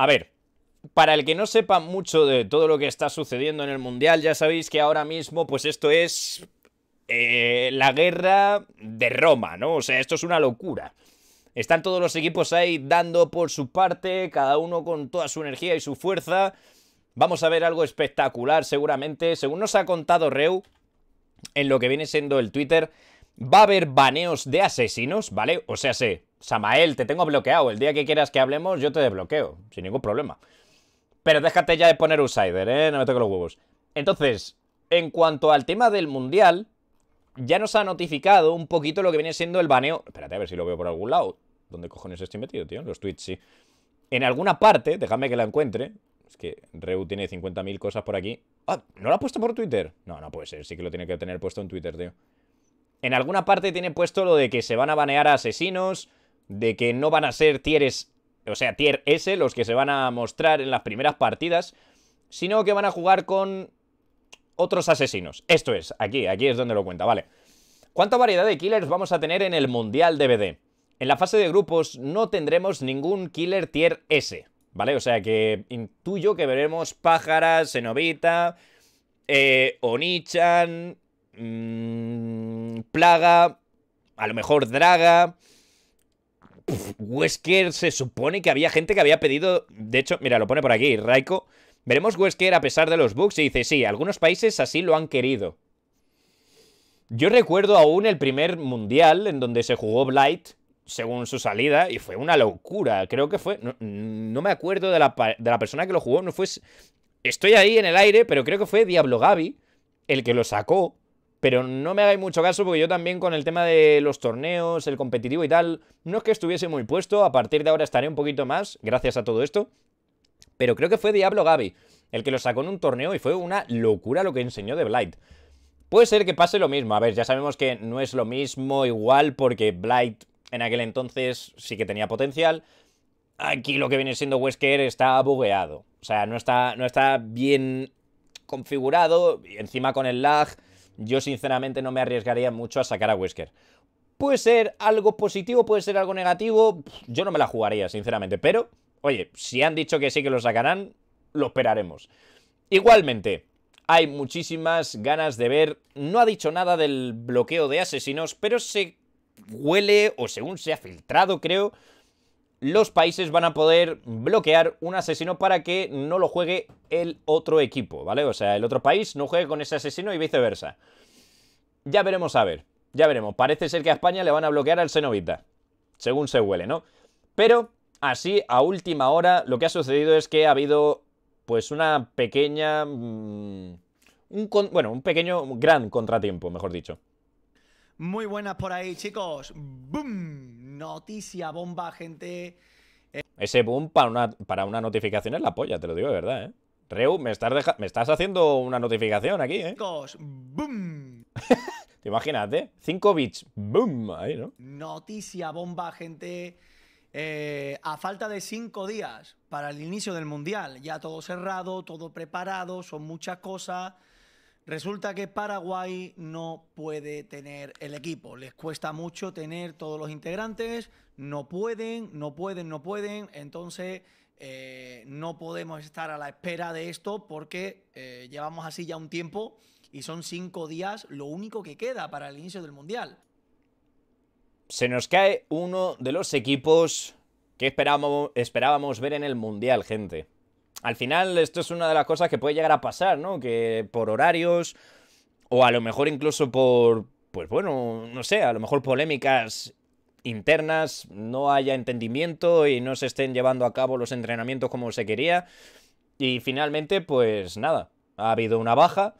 A ver, para el que no sepa mucho de todo lo que está sucediendo en el Mundial, ya sabéis que ahora mismo, pues esto es eh, la guerra de Roma, ¿no? O sea, esto es una locura. Están todos los equipos ahí dando por su parte, cada uno con toda su energía y su fuerza. Vamos a ver algo espectacular seguramente. Según nos ha contado Reu, en lo que viene siendo el Twitter, va a haber baneos de asesinos, ¿vale? O sea, sé, Samael, te tengo bloqueado. El día que quieras que hablemos, yo te desbloqueo, sin ningún problema. Pero déjate ya de poner Usider, ¿eh? No me toques los huevos. Entonces, en cuanto al tema del Mundial, ya nos ha notificado un poquito lo que viene siendo el baneo. Espérate a ver si lo veo por algún lado. ¿Dónde cojones estoy metido, tío? En los tweets, sí. En alguna parte, déjame que la encuentre. Es que Reu tiene 50.000 cosas por aquí. ¡Ah! ¿No lo ha puesto por Twitter? No, no puede ser. Sí que lo tiene que tener puesto en Twitter, tío. En alguna parte tiene puesto lo de que se van a banear a asesinos, de que no van a ser tieres, o sea, tier S los que se van a mostrar en las primeras partidas, sino que van a jugar con otros asesinos. Esto es, aquí, aquí es donde lo cuenta, vale. ¿Cuánta variedad de killers vamos a tener en el Mundial DVD? En la fase de grupos no tendremos ningún killer tier S, ¿vale? O sea que intuyo que veremos pájaras, Cenobita, eh, Onichan, mm, Plaga, a lo mejor Draga, Wesker se supone que había gente que había pedido... De hecho, mira, lo pone por aquí, Raiko. Veremos Wesker a pesar de los bugs y dice, sí, algunos países así lo han querido. Yo recuerdo aún el primer mundial en donde se jugó Blight, según su salida, y fue una locura. Creo que fue... No, me acuerdo de la, de la persona que lo jugó, no fue... Estoy ahí en el aire, pero creo que fue Diablo Gaby el que lo sacó pero no me hagáis mucho caso porque yo también con el tema de los torneos, el competitivo y tal, no es que estuviese muy puesto, a partir de ahora estaré un poquito más, gracias a todo esto. Pero creo que fue Diablo Gaby el que lo sacó en un torneo y fue una locura lo que enseñó de Blight. Puede ser que pase lo mismo, a ver, ya sabemos que no es lo mismo igual porque Blight en aquel entonces sí que tenía potencial. Aquí lo que viene siendo Wesker está bugueado, o sea, no está, no está bien configurado, y encima con el lag yo sinceramente no me arriesgaría mucho a sacar a Wesker. Puede ser algo positivo, puede ser algo negativo, yo no me la jugaría, sinceramente. Pero, oye, si han dicho que sí que lo sacarán, lo esperaremos. Igualmente, hay muchísimas ganas de ver, no ha dicho nada del bloqueo de asesinos, pero se huele, o según se ha filtrado, creo, los países van a poder bloquear un asesino para que no lo juegue el otro equipo, ¿vale? O sea, el otro país no juegue con ese asesino y viceversa. Ya veremos a ver, ya veremos. Parece ser que a España le van a bloquear al Senovita, según se huele, ¿no? Pero, así, a última hora, lo que ha sucedido es que ha habido, pues, una pequeña... Mm, bueno, un pequeño, gran contratiempo, mejor dicho. Muy buenas por ahí, chicos. ¡Bum! noticia bomba, gente. Ese boom para una, para una notificación es la polla, te lo digo de verdad, ¿eh? Reu, me estás, me estás haciendo una notificación aquí, ¿eh? Chicos, boom. te eh cinco bits, boom, ahí, ¿no? Noticia bomba, gente. Eh, a falta de cinco días para el inicio del Mundial, ya todo cerrado, todo preparado, son muchas cosas. Resulta que Paraguay no puede tener el equipo. Les cuesta mucho tener todos los integrantes. No pueden, no pueden, no pueden. Entonces, eh, no podemos estar a la espera de esto porque eh, llevamos así ya un tiempo y son cinco días lo único que queda para el inicio del Mundial. Se nos cae uno de los equipos que esperábamos ver en el Mundial, gente al final esto es una de las cosas que puede llegar a pasar, ¿no? Que por horarios o a lo mejor incluso por, pues bueno, no sé, a lo mejor polémicas internas, no haya entendimiento y no se estén llevando a cabo los entrenamientos como se quería. Y finalmente, pues nada, ha habido una baja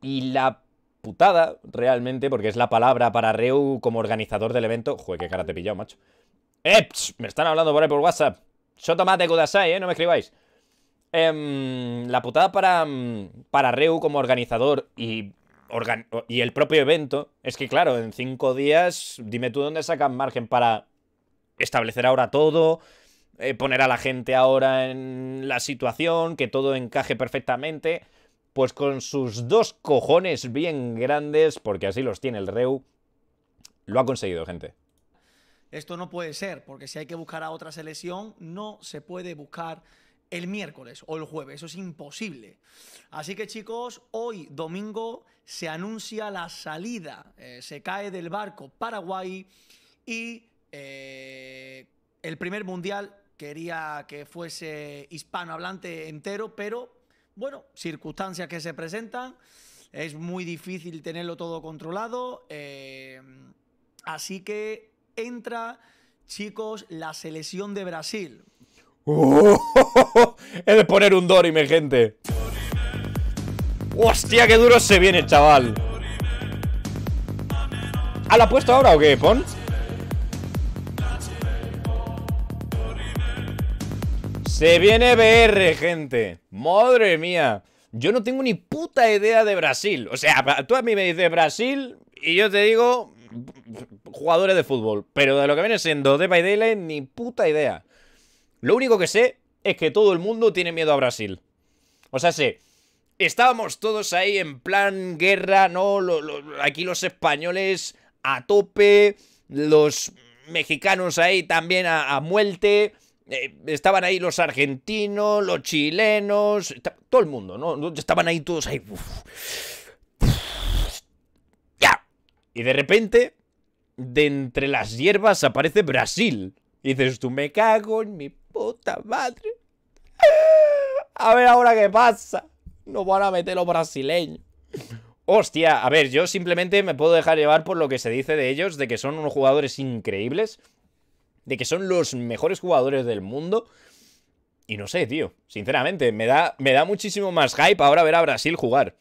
y la putada realmente, porque es la palabra para Reu como organizador del evento. Joder, qué cara te he pillado, macho. ¡Eps! me están hablando por ahí por WhatsApp. Yo tomate kudasai, ¿eh? No me escribáis. Em, la putada para, mm, para Reu como organizador y, y el propio evento es que, claro, en cinco días, dime tú dónde sacan margen para establecer ahora todo, eh, poner a la gente ahora en la situación, que todo encaje perfectamente. Pues con sus dos cojones bien grandes, porque así los tiene el Reu, lo ha conseguido, gente. Esto no puede ser, porque si hay que buscar a otra selección, no se puede buscar el miércoles o el jueves. Eso es imposible. Así que chicos, hoy domingo se anuncia la salida. Eh, se cae del barco Paraguay y eh, el primer mundial quería que fuese hispanohablante entero, pero bueno, circunstancias que se presentan. Es muy difícil tenerlo todo controlado. Eh, así que entra, chicos, la selección de Brasil he de poner un Dorime, gente. Hostia, qué duro se viene, chaval. ¿Ha la puesto ahora o qué, Pon? Se viene BR, gente. Madre mía. Yo no tengo ni puta idea de Brasil. O sea, tú a mí me dices Brasil y yo te digo jugadores de fútbol. Pero de lo que viene siendo de by ni puta idea. Lo único que sé es que todo el mundo tiene miedo a Brasil. O sea, sé, estábamos todos ahí en plan guerra, ¿no? aquí los españoles a tope, los mexicanos ahí también a, muerte. Eh, estaban ahí los argentinos, los chilenos, todo el mundo, ¿no? Estaban ahí todos ahí. ¡Ya! Y de repente, de entre las hierbas aparece Brasil. Y dices tú, me cago en mi puta madre. A ver ahora qué pasa. no van a meter los brasileños. Hostia, a ver, yo simplemente me puedo dejar llevar por lo que se dice de ellos, de que son unos jugadores increíbles, de que son los mejores jugadores del mundo. Y no sé, tío, sinceramente, me da, me da muchísimo más hype ahora ver a Brasil jugar.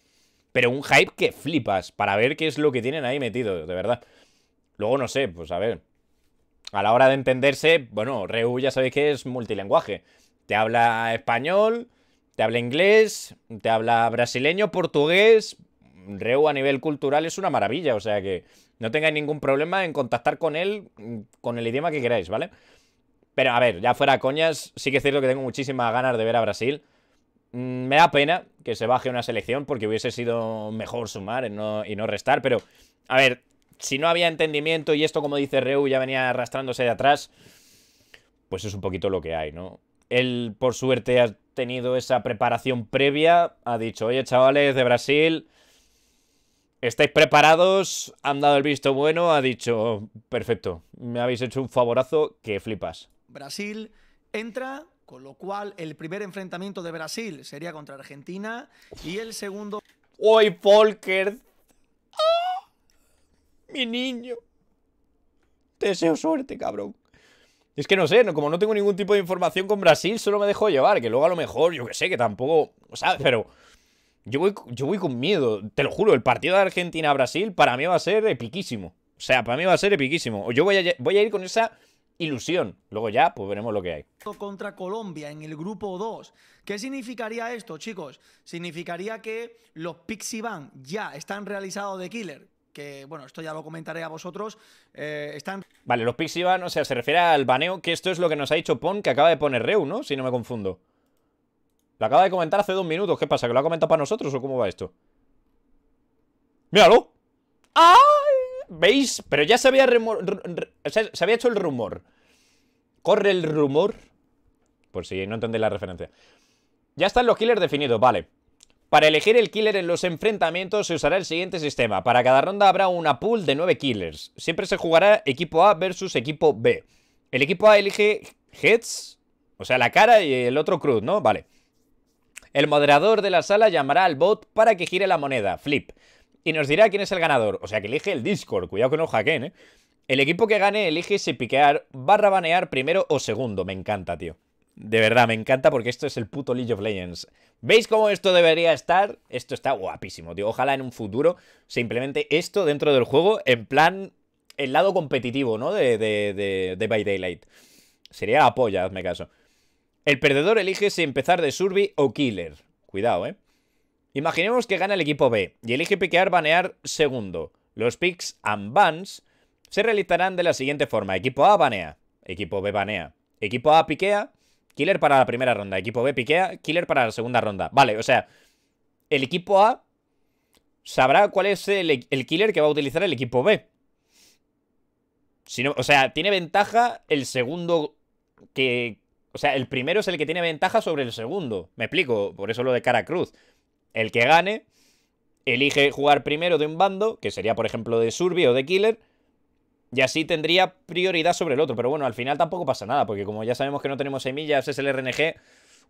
Pero un hype que flipas, para ver qué es lo que tienen ahí metido, de verdad. Luego no sé, pues a ver, a la hora de entenderse, bueno, Reu ya sabéis que es multilingüe. Te habla español, te habla inglés, te habla brasileño, portugués. Reu a nivel cultural es una maravilla, o sea que no tengáis ningún problema en contactar con él con el idioma que queráis, ¿vale? Pero a ver, ya fuera coñas, sí que es cierto que tengo muchísimas ganas de ver a Brasil. Mm, me da pena que se baje una selección porque hubiese sido mejor sumar y no, y no restar, pero a ver, si no había entendimiento y esto, como dice Reu, ya venía arrastrándose de atrás, pues es un poquito lo que hay, ¿no? Él, por suerte, ha tenido esa preparación previa, ha dicho, oye, chavales de Brasil, ¿estáis preparados? Han dado el visto bueno, ha dicho, perfecto, me habéis hecho un favorazo que flipas. Brasil entra con lo cual, el primer enfrentamiento de Brasil sería contra Argentina y el segundo. ¡Uy, Volker! Mi niño. Te deseo suerte, cabrón. Es que no sé, no, como no tengo ningún tipo de información con Brasil, solo me dejo llevar. Que luego a lo mejor, yo que sé, que tampoco. sea, Pero. Yo voy, yo voy con miedo. Te lo juro, el partido de Argentina-Brasil para mí va a ser epiquísimo. O sea, para mí va a ser epiquísimo. Yo voy a, voy a ir con esa ilusión. Luego ya, pues veremos lo que hay. Contra Colombia en el grupo 2. ¿Qué significaría esto, chicos? Significaría que los Pixie Van ya están realizados de killer que bueno, esto ya lo comentaré a vosotros, eh, están... Vale, los picks iban, o sea, se refiere al baneo, que esto es lo que nos ha dicho Pon, que acaba de poner Reu, ¿no? Si no me confundo. Lo acaba de comentar hace dos minutos, ¿qué pasa? ¿Que lo ha comentado para nosotros o cómo va esto? ¡Míralo! ¡Ay! ¿Veis? Pero ya se había, se había hecho el rumor. Corre el rumor. Por si no entendéis la referencia. Ya están los killers definidos, vale. Para elegir el killer en los enfrentamientos se usará el siguiente sistema. Para cada ronda habrá una pool de 9 killers. Siempre se jugará equipo A versus equipo B. El equipo A elige heads, o sea, la cara y el otro cruz, ¿no? Vale. El moderador de la sala llamará al bot para que gire la moneda, flip. Y nos dirá quién es el ganador, o sea, que elige el Discord, cuidado con no hackeen, ¿eh? El equipo que gane elige si piquear, barra banear primero o segundo, me encanta, tío. De verdad, me encanta porque esto es el puto League of Legends. ¿Veis cómo esto debería estar? Esto está guapísimo, tío. Ojalá en un futuro se implemente esto dentro del juego en plan... El lado competitivo, ¿no? De, de, de, de By Daylight. Sería la polla, hazme caso. El perdedor elige si empezar de Surby o Killer. Cuidado, ¿eh? Imaginemos que gana el equipo B y elige piquear banear segundo. Los picks and bans se realizarán de la siguiente forma. Equipo A banea, equipo B banea, equipo A piquea Killer para la primera ronda. Equipo B piquea, killer para la segunda ronda. Vale, o sea, el equipo A sabrá cuál es el, killer que va a utilizar el equipo B. o sea, tiene ventaja el segundo que... O sea, el primero es el que tiene ventaja sobre el segundo. Me explico, por eso lo de cara cruz. El que gane elige jugar primero de un bando, que sería por ejemplo de Surby o de Killer, y así tendría prioridad sobre el otro. Pero bueno, al final tampoco pasa nada, porque como ya sabemos que no tenemos semillas, es el RNG.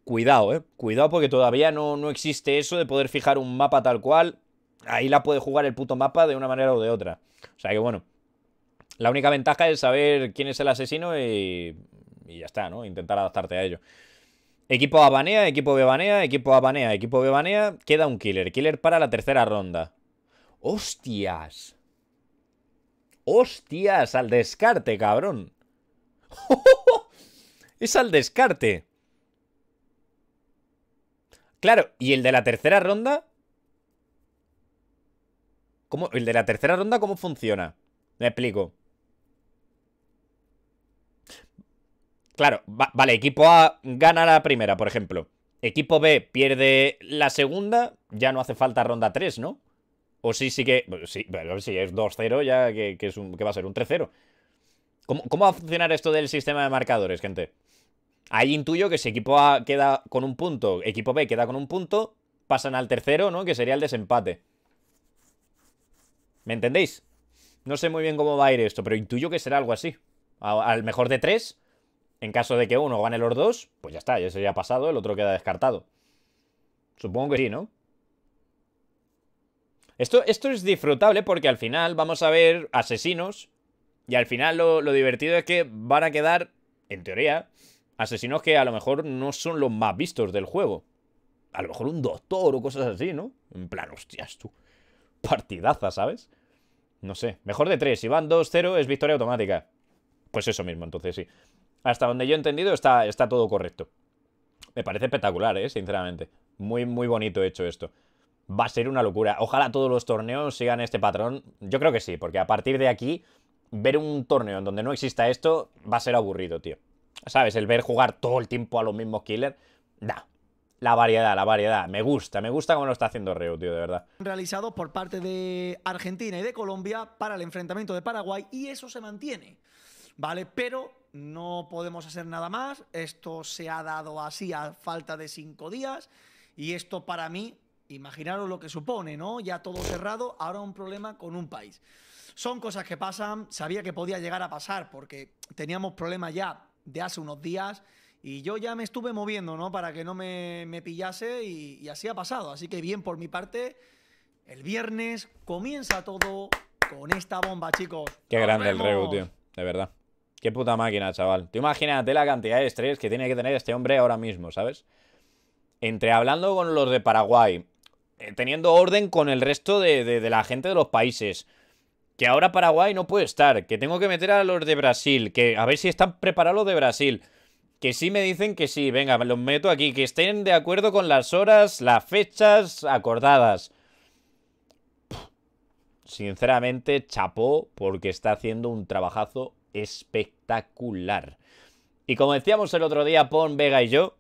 Cuidado, ¿eh? Cuidado porque todavía no, no existe eso de poder fijar un mapa tal cual. Ahí la puede jugar el puto mapa de una manera o de otra. O sea que bueno. La única ventaja es saber quién es el asesino y, y ya está, ¿no? Intentar adaptarte a ello. Equipo A equipo Bebanea, equipo A equipo B Queda un killer. Killer para la tercera ronda. ¡Hostias! ¡Hostias! Al descarte, cabrón. es al descarte. Claro, ¿y el de la tercera ronda? ¿Cómo? ¿El de la tercera ronda cómo funciona? Me explico. Claro, vale, equipo A gana la primera, por ejemplo. Equipo B pierde la segunda, ya no hace falta ronda 3, ¿no? O sí, sí que. Sí, si es 2-0, ya que, es un, que va a ser un 3-0. ¿Cómo, ¿Cómo, va a funcionar esto del sistema de marcadores, gente? Ahí intuyo que si equipo A queda con un punto, equipo B queda con un punto, pasan al tercero, ¿no? Que sería el desempate. ¿Me entendéis? No sé muy bien cómo va a ir esto, pero intuyo que será algo así. Al mejor de tres, en caso de que uno gane los dos, pues ya está, ya sería pasado, el otro queda descartado. Supongo que sí, ¿no? Esto, es disfrutable porque al final vamos a ver asesinos y al final lo, divertido es que van a quedar, en teoría, asesinos que a lo mejor no son los más vistos del juego. A lo mejor un doctor o cosas así, ¿no? En plan, hostias, tú. Partidaza, ¿sabes? No sé. Mejor de tres. Si van 2-0 es victoria automática. Pues eso mismo, entonces sí. Hasta donde yo he entendido está, está todo correcto. Me parece espectacular, ¿eh? Sinceramente. Muy, muy bonito hecho esto va a ser una locura. Ojalá todos los torneos sigan este patrón. Yo creo que sí, porque a partir de aquí, ver un torneo en donde no exista esto va a ser aburrido, tío. ¿Sabes? El ver jugar todo el tiempo a los mismos killers, da. La variedad, la variedad. Me gusta, me gusta cómo lo está haciendo Reu, tío, de verdad. Realizados por parte de Argentina y de Colombia para el enfrentamiento de Paraguay y eso se mantiene, ¿vale? Pero no podemos hacer nada más. Esto se ha dado así a falta de cinco días y esto para mí Imaginaros lo que supone, ¿no? Ya todo cerrado, ahora un problema con un país. Son cosas que pasan, sabía que podía llegar a pasar porque teníamos problemas ya de hace unos días y yo ya me estuve moviendo, ¿no? Para que no me, me pillase y, así ha pasado. Así que bien por mi parte, el viernes comienza todo con esta bomba, chicos. Qué grande el Reu, tío, de verdad. Qué puta máquina, chaval. Tú imagínate la cantidad de estrés que tiene que tener este hombre ahora mismo, ¿sabes? Entre hablando con los de Paraguay, eh, teniendo orden con el resto de, la gente de los países que ahora Paraguay no puede estar, que tengo que meter a los de Brasil, que a ver si están preparados los de Brasil, que sí me dicen que sí, venga, los meto aquí, que estén de acuerdo con las horas, las fechas acordadas. Sinceramente, chapó porque está haciendo un trabajazo espectacular. Y como decíamos el otro día, Pon Vega y yo,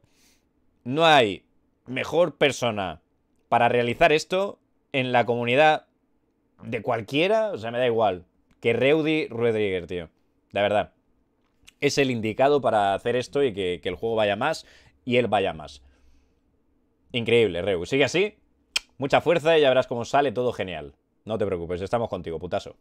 no hay mejor persona para realizar esto en la comunidad de cualquiera, o sea, me da igual, que Reudi Rodríguez, tío. De verdad. Es el indicado para hacer esto y que, el juego vaya más y él vaya más. Increíble, Reu. Sigue así. Mucha fuerza y ya verás cómo sale todo genial. No te preocupes, estamos contigo, putazo.